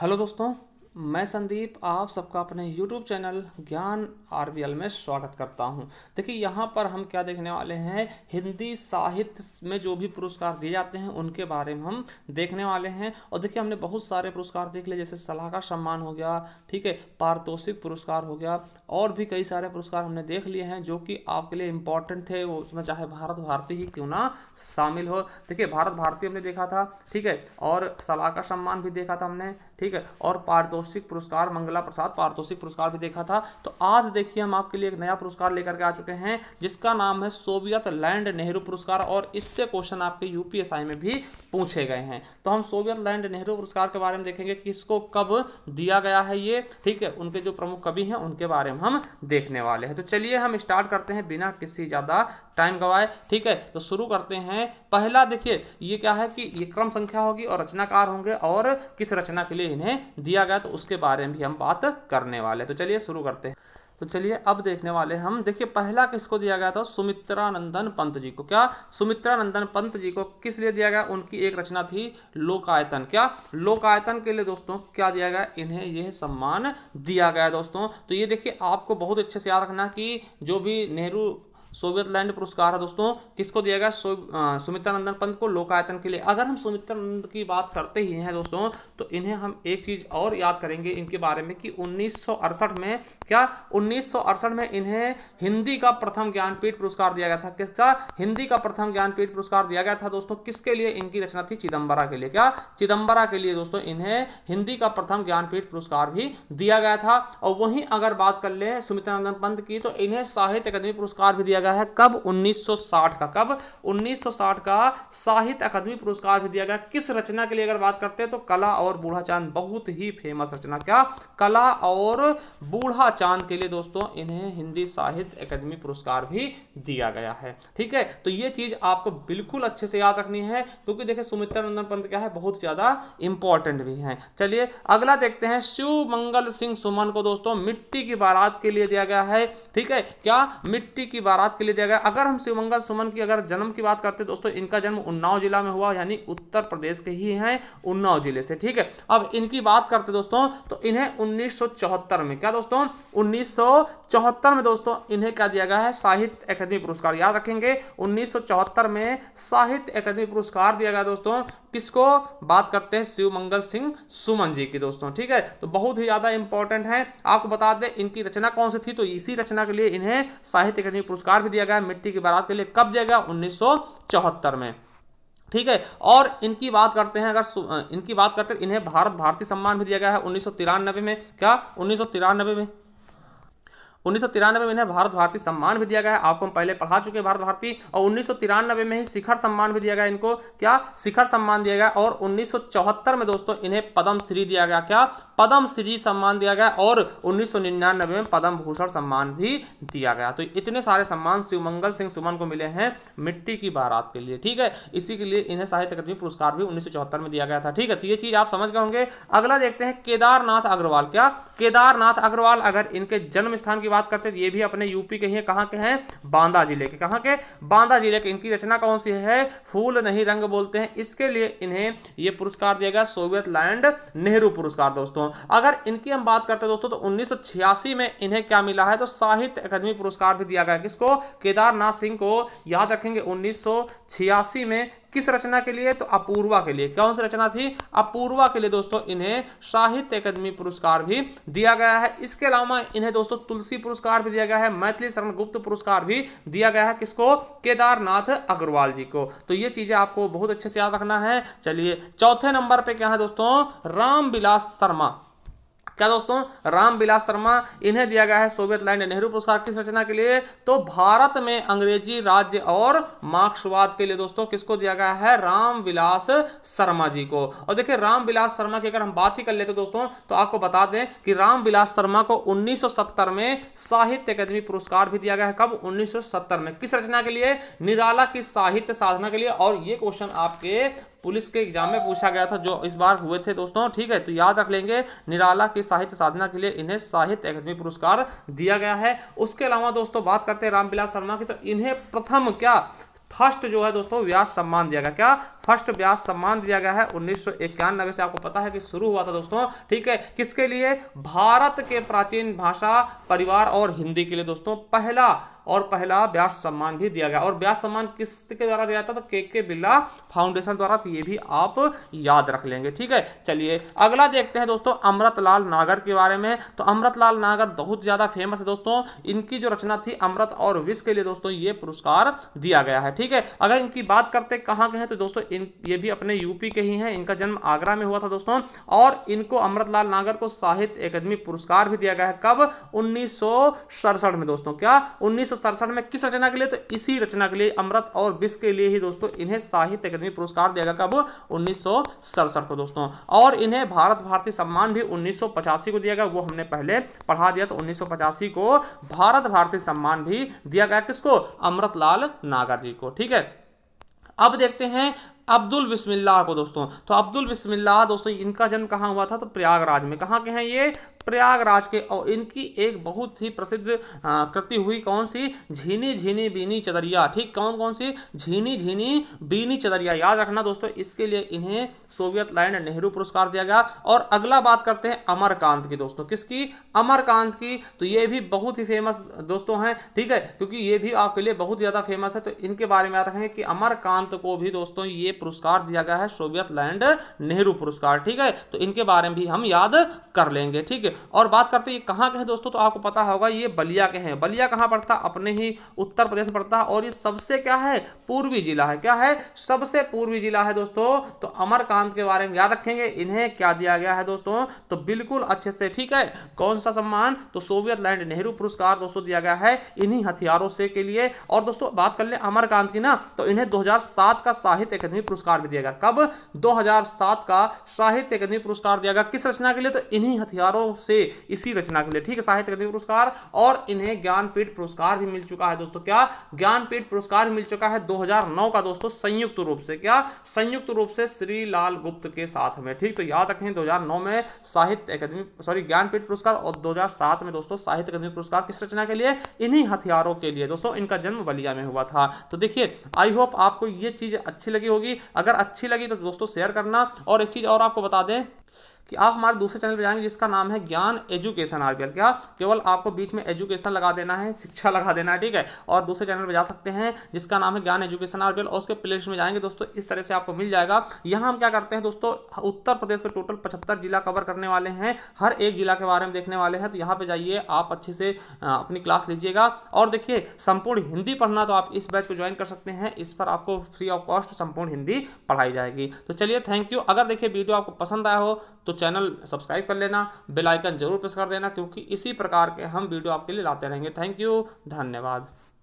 hello दोस्तों मैं संदीप आप सबका अपने YouTube चैनल ज्ञान आर में स्वागत करता हूं देखिए यहां पर हम क्या देखने वाले हैं हिंदी साहित्य में जो भी पुरस्कार दिए जाते हैं उनके बारे में हम देखने वाले हैं और देखिए हमने बहुत सारे पुरस्कार देख लिए जैसे सलाहकार सम्मान हो गया ठीक है पारितोषिक पुरस्कार हो गया और भी कई सारे पुरस्कार हमने देख लिए हैं जो कि आपके लिए इम्पोर्टेंट थे वो उसमें चाहे भारत भारती ही क्यों ना शामिल हो देखिए भारत भारती हमने देखा था ठीक है और सलाहकार सम्मान भी देखा था हमने ठीक है और पारितोषिक पारितोषिक पुरस्कार मंगला प्रसाद पारितोषिक पुरस्कार भी देखा था तो आज देखिए हम आपके लिए एक नया पुरस्कार लेकर के आ चुके हैं जिसका नाम है सोवियत लैंड नेहरू पुरस्कार और इससे क्वेश्चन आपके यूपीएसआई में भी पूछे गए हैं तो हम सोवियत लैंड नेहरू पुरस्कार के बारे में देखेंगे किसको कब दिया गया है ये ठीक है उनके जो प्रमुख कवि हैं उनके बारे में हम देखने वाले हैं तो चलिए हम स्टार्ट करते हैं बिना किसी ज़्यादा टाइम गवाए ठीक है तो शुरू करते हैं पहला देखिए ये क्या है कि ये क्रम संख्या होगी और रचनाकार होंगे और किस रचना के लिए इन्हें दिया गया तो उसके बारे में भी हम बात करने वाले तो चलिए शुरू करते हैं तो चलिए अब देखने वाले हम देखिए पहला किसको दिया गया था सुमित्रानंदन पंत जी को क्या सुमित्रानंदन पंत जी को किस लिए दिया गया उनकी एक रचना थी लोकायतन क्या लोकायतन के लिए दोस्तों क्या दिया गया इन्हें यह सम्मान दिया गया दोस्तों तो ये देखिए आपको बहुत अच्छे से याद रखना कि जो भी नेहरू सोवियत लैंड पुरस्कार है दोस्तों किसको दिया गया सुमित्रा नंदन पंत को लोकायतन के लिए अगर हम सुमित्रा नंद की बात करते ही हैं दोस्तों तो इन्हें हम एक चीज़ और याद करेंगे इनके बारे में कि उन्नीस में क्या उन्नीस में इन्हें हिंदी का प्रथम ज्ञानपीठ पुरस्कार दिया गया था किसका हिंदी का प्रथम ज्ञानपीठ पुरस्कार दिया गया था दोस्तों किसके लिए इनकी रचना थी चिदम्बरा के लिए क्या चिदम्बरा के लिए दोस्तों इन्हें हिंदी का प्रथम ज्ञानपीठ पुरस्कार भी दिया गया था और वहीं अगर बात कर ले नंदन पंत की तो इन्हें साहित्य अकादमी पुरस्कार भी दिया गया है कब 1960 का कब 1960 का साहित्य अकादमी पुरस्कार भी दिया गया किस रचना के लिए अगर बात करते हैं तो कला और बूढ़ा चांद बहुत ही फेमस रचना क्या कला और बूढ़ा चांद के लिए दोस्तों इन्हें हिंदी साहित्य अकादमी पुरस्कार भी दिया गया है ठीक है तो ये चीज आपको बिल्कुल अच्छे से याद रखनी है क्योंकि देखिए सुमित्रा नंदन पंत क्या है बहुत ज्यादा इंपॉर्टेंट भी है चलिए अगला देखते हैं शिव मंगल सिंह सुमन को दोस्तों मिट्टी की बारात के लिए दिया गया है ठीक है क्या मिट्टी की बारात बात के लिए दिया गया अगर हम शिवमंगल सुमन की अगर जन्म की बात करते हैं दोस्तों इनका जन्म उन्नाव जिला में हुआ यानी उत्तर प्रदेश के ही हैं उन्नाव जिले से ठीक है अब इनकी बात करते दोस्तों तो इन्हें उन्नीस में क्या दोस्तों उन्नीस में दोस्तों इन्हें क्या दिया गया है साहित्य अकादमी पुरस्कार याद रखेंगे उन्नीस में साहित्य अकादमी पुरस्कार दिया गया दोस्तों किसको बात करते हैं शिवमंगल सिंह सुमन जी की दोस्तों ठीक है तो बहुत ही ज्यादा इंपॉर्टेंट है आपको बता दें इनकी रचना कौन सी थी तो इसी रचना के लिए इन्हें साहित्य अकादमी पुरस्कार रख दिया गया मिट्टी की बारात के लिए कब जाएगा उन्नीस में ठीक है और इनकी बात करते हैं अगर इनकी बात करते हैं इन्हें भारत भारती सम्मान भी दिया गया है उन्नीस में क्या उन्नीस में उन्नीस में इन्हें भारत भारती सम्मान भी दिया गया है आपको हम पहले पढ़ा चुके हैं भारत भारती और उन्नीस में ही शिखर सम्मान भी दिया गया इनको क्या शिखर सम्मान दिया गया और उन्नीस में दोस्तों इन्हें पद्म श्री दिया गया क्या पद्म श्री सम्मान दिया गया और 1999 में पद्म भूषण सम्मान भी दिया गया तो इतने सारे सम्मान शिवमंगल सिंह सुमन को मिले हैं मिट्टी की बारात के लिए ठीक है इसी के लिए इन्हें साहित्य अकादमी पुरस्कार भी उन्नीस में दिया गया था ठीक है तो ये चीज आप समझ गए होंगे अगला देखते हैं केदारनाथ अग्रवाल क्या केदारनाथ अग्रवाल अगर इनके जन्म स्थान की बात करते हैं ये भी अपने यूपी के ही है कहाँ के हैं बांदा जिले के कहाँ के बांदा जिले के इनकी रचना कौन सी है फूल नहीं रंग बोलते हैं इसके लिए इन्हें ये पुरस्कार दिया गया सोवियत लैंड नेहरू पुरस्कार दोस्तों अगर इनकी हम बात करते हैं दोस्तों तो उन्नीस में इन्हें क्या मिला है तो साहित्य अकादमी पुरस्कार भी दिया गया किसको केदारनाथ सिंह को याद रखेंगे उन्नीस में किस रचना के लिए तो अपूर्वा के लिए कौन सी रचना थी अपूर्वा के लिए दोस्तों इन्हें साहित्य अकादमी पुरस्कार भी दिया गया है इसके अलावा इन्हें दोस्तों तुलसी पुरस्कार भी दिया गया है मैथिली शरण गुप्त पुरस्कार भी दिया गया है किसको केदारनाथ अग्रवाल जी को तो ये चीजें आपको बहुत अच्छे से याद रखना है चलिए चौथे नंबर पर क्या है दोस्तों रामविलास शर्मा क्या दोस्तों राम बिलास शर्मा इन्हें दिया गया है सोवियत लैंड नेहरू पुरस्कार किस रचना के लिए तो भारत में अंग्रेजी राज्य और मार्क्सवाद के लिए दोस्तों किसको दिया गया है राम विलास शर्मा जी को और देखिये राम शर्मा की अगर हम बात ही कर लेते दोस्तों तो आपको बता दें कि राम शर्मा को उन्नीस में साहित्य अकेदमी पुरस्कार भी दिया गया है कब उन्नीस में किस रचना के लिए निराला की साहित्य साधना के लिए और ये क्वेश्चन आपके पुलिस के एग्जाम में पूछा गया था जो इस बार हुए थे दोस्तों ठीक है तो याद रख लेंगे निराला की साहित्य साधना के लिए इन्हें साहित्य अकादमी पुरस्कार दिया गया है उसके अलावा दोस्तों बात करते हैं रामविलास शर्मा की तो इन्हें प्रथम क्या फर्स्ट जो है दोस्तों व्यास सम्मान दिया गया क्या फर्स्ट व्यास सम्मान दिया गया है उन्नीस से आपको पता है कि शुरू हुआ था दोस्तों ठीक है किसके लिए भारत के प्राचीन भाषा परिवार और हिंदी के लिए दोस्तों पहला और पहला व्यास सम्मान भी दिया गया और व्यास सम्मान किसके द्वारा दिया जाता तो के के बिरला फाउंडेशन द्वारा तो ये भी आप याद रख लेंगे ठीक है चलिए अगला देखते हैं दोस्तों अमृतलाल नागर के बारे में तो अमृतलाल नागर बहुत ज़्यादा फेमस है दोस्तों इनकी जो रचना थी अमृत और विश्व के लिए दोस्तों ये पुरस्कार दिया गया है ठीक है अगर इनकी बात करते कहाँ के हैं तो दोस्तों इन ये भी अपने यूपी के ही हैं इनका जन्म आगरा में हुआ था दोस्तों और इनको अमृतलाल नागर को साहित्य अकादमी पुरस्कार भी दिया गया है कब उन्नीस में दोस्तों क्या उन्नीस में किस रचना के लिए तो इसी रचना के लिए अमृत और विश्व के लिए ही दोस्तों इन्हें साहित्य अकादमी पुरस्कार दिया गया कब उन्नीस को दोस्तों और इन्हें भारत भारती सम्मान भी उन्नीस को दिया गया वो हमने पहले पढ़ा दिया तो उन्नीस को भारत भारती सम्मान भी दिया गया किसको अमृतलाल नागर जी को ठीक है अब देखते हैं अब्दुल बिस्मिल्लाह को दोस्तों तो अब्दुल बिस्मिल्लाह दोस्तों इनका जन्म कहाँ हुआ था तो प्रयागराज में कहाँ के हैं ये प्रयागराज के और इनकी एक बहुत ही प्रसिद्ध कृति हुई कौन सी झीनी झीनी बीनी चदरिया ठीक कौन कौन सी झीनी झीनी बीनी चदरिया याद रखना दोस्तों इसके लिए इन्हें सोवियत लैंड नेहरू पुरस्कार दिया गया और अगला बात करते हैं अमरकांत की दोस्तों किसकी अमरकांत की तो ये भी बहुत ही फेमस दोस्तों हैं ठीक है क्योंकि ये भी आपके लिए बहुत ज़्यादा फेमस है तो इनके बारे में याद रखें कि अमरकांत को भी दोस्तों ये पुरस्कार दिया गया है सोवियत लैंड नेहरू पुरस्कार ठीक है तो इनके बारे में भी हम याद कर लेंगे ठीक है और बात करते हैं कहाँ के हैं दोस्तों तो आपको पता होगा ये बलिया के हैं बलिया कहाँ पड़ता अपने ही उत्तर प्रदेश में पड़ता और ये सबसे क्या है पूर्वी जिला है क्या है सबसे पूर्वी जिला है दोस्तों तो अमरकांत के बारे में याद रखेंगे इन्हें क्या दिया गया है दोस्तों तो बिल्कुल अच्छे से ठीक है कौन सा सम्मान तो सोवियत लैंड नेहरू पुरस्कार दोस्तों दिया गया है इन्हीं हथियारों से के लिए और दोस्तों बात कर ले अमरकांत की ना तो इन्हें 2007 का साहित्य अकादमी अकादमी पुरस्कार भी दिया गया कब 2007 का साहित्य अकादमी पुरस्कार दिया गया किस रचना के लिए तो इन्हीं हथियारों से इसी रचना के लिए ठीक है साहित्य अकादमी पुरस्कार और इन्हें ज्ञानपीठ पुरस्कार भी मिल चुका है दोस्तों क्या ज्ञानपीठ पुरस्कार मिल चुका है दो का दोस्तों संयुक्त रूप से क्या संयुक्त रूप से श्री लाल गुप्त के साथ में ठीक तो याद रखें दो में साहित्य अकादमी सॉरी ज्ञानपीठ पुरस्कार और दो में दोस्तों साहित्य अकादमी पुरस्कार किस रचना के लिए इन्हीं हथियारों के लिए दोस्तों इनका जन्म बलिया में हुआ था तो देखिए आई होप आपको ये चीज अच्छी लगी होगी अगर अच्छी लगी तो दोस्तों शेयर करना और एक चीज़ और आपको बता दें कि आप हमारे दूसरे चैनल पर जाएंगे जिसका नाम है ज्ञान एजुकेशन आरबीएल क्या केवल आपको बीच में एजुकेशन लगा देना है शिक्षा लगा देना है ठीक है और दूसरे चैनल पर जा सकते हैं जिसका नाम है ज्ञान एजुकेशन आरबीएल और उसके प्लेलिस्ट में जाएंगे दोस्तों इस तरह से आपको मिल जाएगा यहाँ हम क्या करते हैं दोस्तों उत्तर प्रदेश के टोटल पचहत्तर जिला कवर करने वाले हैं हर एक जिला के बारे में देखने वाले हैं तो यहाँ पर जाइए आप अच्छे से अपनी क्लास लीजिएगा और देखिए संपूर्ण हिंदी पढ़ना तो आप इस बैच को ज्वाइन कर सकते हैं इस पर आपको फ्री ऑफ कॉस्ट संपूर्ण हिंदी पढ़ाई जाएगी तो चलिए थैंक यू अगर देखिए वीडियो आपको पसंद आया हो तो चैनल सब्सक्राइब कर लेना बेलाइकन जरूर प्रेस कर देना क्योंकि इसी प्रकार के हम वीडियो आपके लिए लाते रहेंगे थैंक यू धन्यवाद